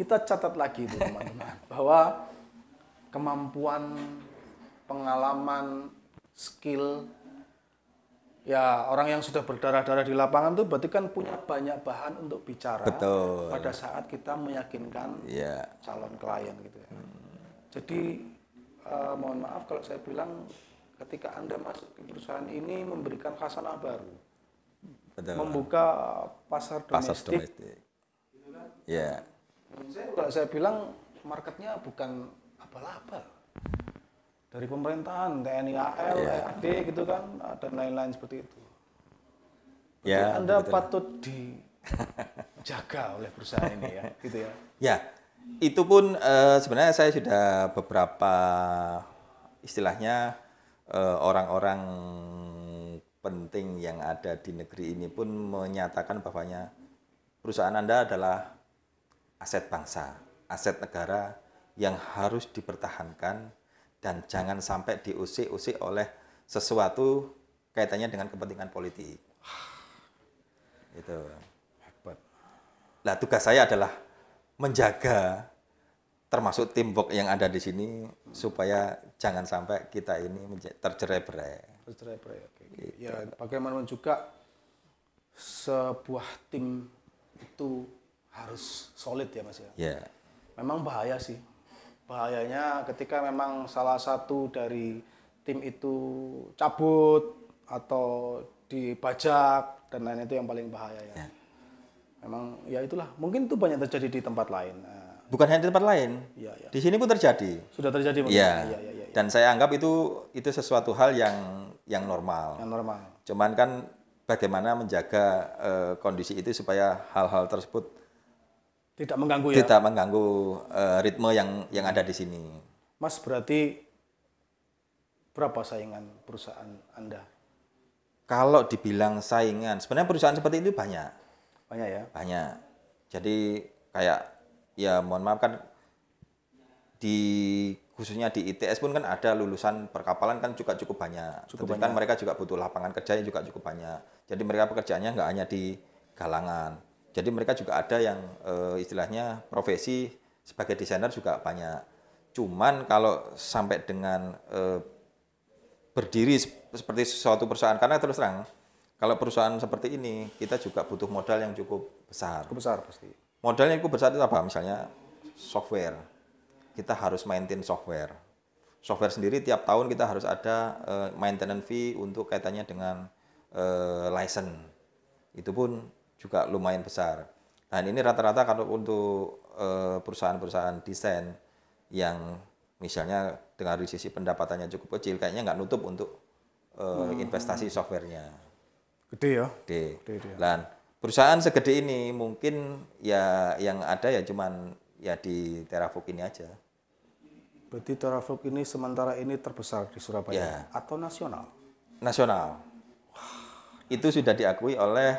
kita catat lagi itu teman-teman bahwa kemampuan pengalaman skill ya orang yang sudah berdarah-darah di lapangan itu berarti kan punya banyak bahan untuk bicara Betul. pada saat kita meyakinkan yeah. calon klien gitu ya. Hmm. Jadi uh, mohon maaf kalau saya bilang ketika Anda masuk ke perusahaan ini memberikan khasanah baru. Betul. Membuka pasar domestik. Pasar domestik. Ya. Yeah. Saya, saya bilang marketnya bukan abal-abal dari pemerintahan TNI AL, ya. AD gitu kan ah, dan lain-lain seperti itu. Berarti ya, Anda betul. patut dijaga oleh perusahaan ini ya, gitu ya. Ya, itu pun uh, sebenarnya saya sudah beberapa istilahnya orang eh, orang-orang penting yang ada di negeri ini pun menyatakan bahwanya perusahaan Anda adalah aset bangsa, aset negara yang harus dipertahankan dan jangan sampai diusik-usik oleh sesuatu kaitannya dengan kepentingan politik. Itu. Hebat. Nah, tugas saya adalah menjaga termasuk tim timbok yang ada di sini supaya jangan sampai kita ini tercerai-berai. Tercerai-berai. Oke. Gitu. Ya, bagaimanapun juga sebuah tim itu harus solid ya Mas ya. Yeah. Memang bahaya sih bahayanya ketika memang salah satu dari tim itu cabut atau dibajak dan lain itu yang paling bahaya ya. ya. Memang ya itulah mungkin itu banyak terjadi di tempat lain. Nah. Bukan hanya di tempat lain. Ya, ya. Di sini pun terjadi. Sudah terjadi. Iya. Ya, ya, ya, ya. Dan saya anggap itu itu sesuatu hal yang yang normal. Yang normal. Cuman kan bagaimana menjaga uh, kondisi itu supaya hal-hal tersebut tidak mengganggu ya. Tidak mengganggu uh, ritme yang yang ada di sini. Mas berarti berapa saingan perusahaan Anda? Kalau dibilang saingan, sebenarnya perusahaan seperti itu banyak. Banyak ya? Banyak. Jadi kayak ya mohon maaf kan di khususnya di ITS pun kan ada lulusan perkapalan kan juga cukup banyak. Cukup kan banyak. kan mereka juga butuh lapangan kerja yang juga cukup banyak. Jadi mereka pekerjaannya nggak hanya di galangan. Jadi mereka juga ada yang e, istilahnya profesi sebagai desainer juga banyak. Cuman kalau sampai dengan e, berdiri seperti suatu perusahaan karena terus terang kalau perusahaan seperti ini kita juga butuh modal yang cukup besar. Cukup besar pasti. Modalnya cukup besar itu apa? Misalnya software. Kita harus maintain software. Software sendiri tiap tahun kita harus ada e, maintenance fee untuk kaitannya dengan e, license. Itu pun juga lumayan besar. Dan ini rata-rata kalau untuk eh, perusahaan-perusahaan desain yang misalnya dengan sisi pendapatannya cukup kecil, kayaknya nggak nutup untuk eh, hmm. investasi softwarenya. Gede ya? Gede. Gede Dan perusahaan segede ini mungkin ya yang ada ya cuman ya di Terafuk ini aja. Berarti Terafuk ini sementara ini terbesar di Surabaya ya. atau nasional? Nasional. Wah. Itu sudah diakui oleh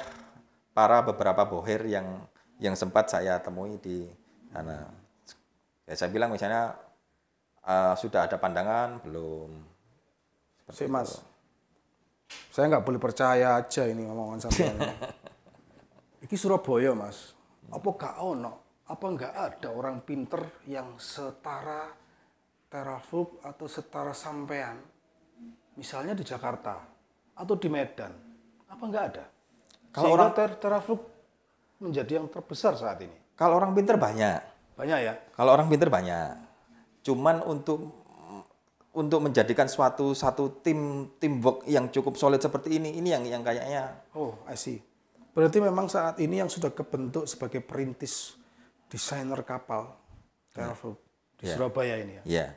para beberapa bohir yang yang sempat saya temui di sana. Ya, saya bilang misalnya uh, sudah ada pandangan belum? Si si itu. Mas, saya nggak boleh percaya aja ini omongan sampean. Iki Surabaya mas, apa gak ono? Apa nggak ada orang pinter yang setara terafuk atau setara sampean? Misalnya di Jakarta atau di Medan, apa nggak ada? Kalau orang ter Teraflux menjadi yang terbesar saat ini. Kalau orang pinter banyak. Banyak ya. Kalau orang pinter banyak. Cuman untuk untuk menjadikan suatu satu tim teamwork yang cukup solid seperti ini ini yang yang kayaknya oh I see berarti memang saat ini yang sudah kebentuk sebagai perintis desainer kapal Teraflux yeah. di yeah. Surabaya ini ya yeah.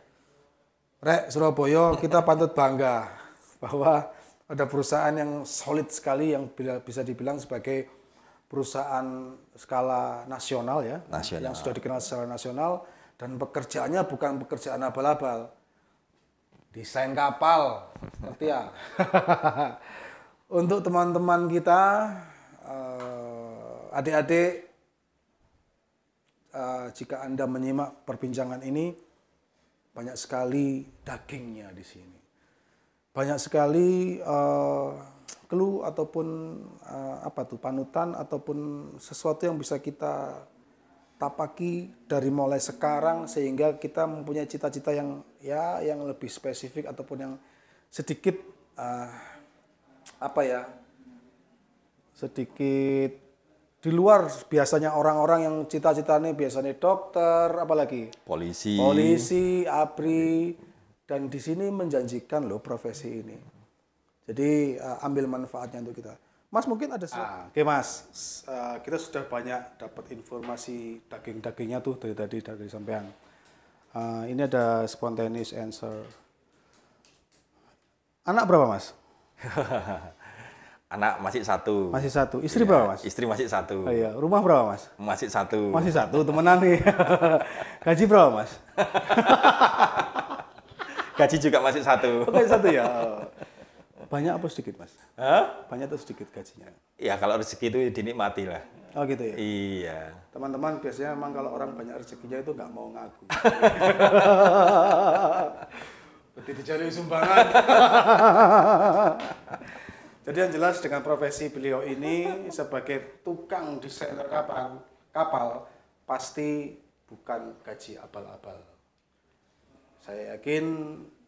Rek Surabaya kita pantut bangga bahwa ada perusahaan yang solid sekali yang bisa dibilang sebagai perusahaan skala nasional ya, nasional. yang sudah dikenal secara nasional dan pekerjaannya bukan pekerjaan abal-abal. Desain kapal, ngerti ya? Untuk teman-teman kita, eh, adik-adik, eh, jika Anda menyimak perbincangan ini, banyak sekali dagingnya di sini banyak sekali uh, clue ataupun uh, apa tuh panutan ataupun sesuatu yang bisa kita tapaki dari mulai sekarang sehingga kita mempunyai cita-cita yang ya yang lebih spesifik ataupun yang sedikit uh, apa ya sedikit di luar biasanya orang-orang yang cita-citanya biasanya dokter apalagi polisi polisi abri dan di sini menjanjikan loh profesi ini. Jadi uh, ambil manfaatnya untuk kita. Mas mungkin ada ah, Oke okay, Mas, uh, kita sudah banyak dapat informasi daging-dagingnya tuh dari tadi dari sampean. Uh, ini ada spontaneous answer. Anak berapa Mas? Anak masih satu. Masih satu. Istri ya, berapa mas? Istri masih satu. Oh, iya. Rumah berapa mas? Masih satu. Masih satu. Temenan nih. Gaji berapa mas? Gaji juga masih satu. masih oh, satu ya. Oh. Banyak apa sedikit, Mas? Hah? Banyak atau sedikit gajinya? Ya, kalau rezeki itu dinikmati lah. Oh gitu ya? Iya. Teman-teman biasanya memang kalau orang banyak rezekinya itu nggak mau ngaku. Berarti dicari sumbangan. Jadi yang jelas dengan profesi beliau ini sebagai tukang desainer kapal, kapal pasti bukan gaji abal-abal. Saya yakin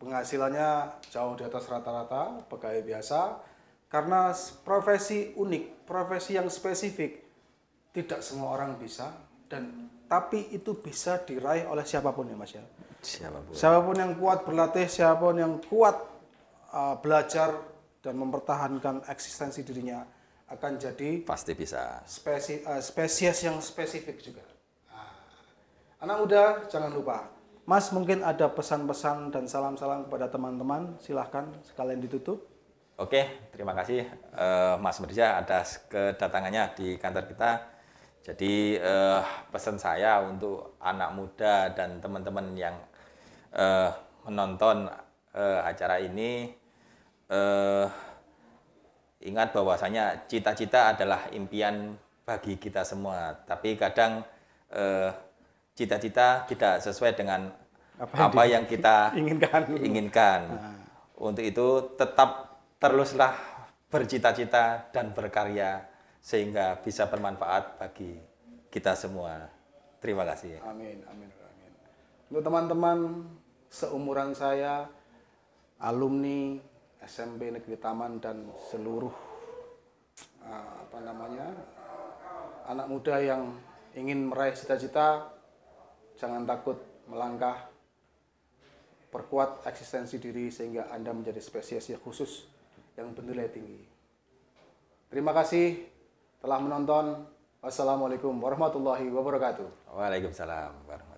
penghasilannya jauh di atas rata-rata pegawai biasa karena profesi unik, profesi yang spesifik. Tidak semua orang bisa dan tapi itu bisa diraih oleh siapapun ya Mas ya. Siapapun. Siapapun yang kuat berlatih, siapapun yang kuat uh, belajar dan mempertahankan eksistensi dirinya akan jadi pasti bisa. Spesies, uh, spesies yang spesifik juga. Ah, anak muda jangan lupa Mas mungkin ada pesan-pesan dan salam-salam kepada teman-teman. Silahkan sekalian ditutup. Oke, terima kasih uh, Mas Merja atas kedatangannya di kantor kita. Jadi uh, pesan saya untuk anak muda dan teman-teman yang uh, menonton uh, acara ini uh, ingat bahwasanya cita-cita adalah impian bagi kita semua. Tapi kadang uh, cita-cita tidak sesuai dengan apa, yang apa yang, yang kita inginkan. inginkan. Nah. Untuk itu tetap teruslah bercita-cita dan berkarya sehingga bisa bermanfaat bagi kita semua. Terima kasih. Amin, amin, amin. Untuk teman-teman seumuran saya, alumni SMP Negeri Taman dan seluruh ah, apa namanya anak muda yang ingin meraih cita-cita jangan takut melangkah, perkuat eksistensi diri sehingga Anda menjadi spesies yang khusus yang bernilai tinggi. Terima kasih telah menonton. Wassalamualaikum warahmatullahi wabarakatuh. Waalaikumsalam warahmatullahi wabarakatuh.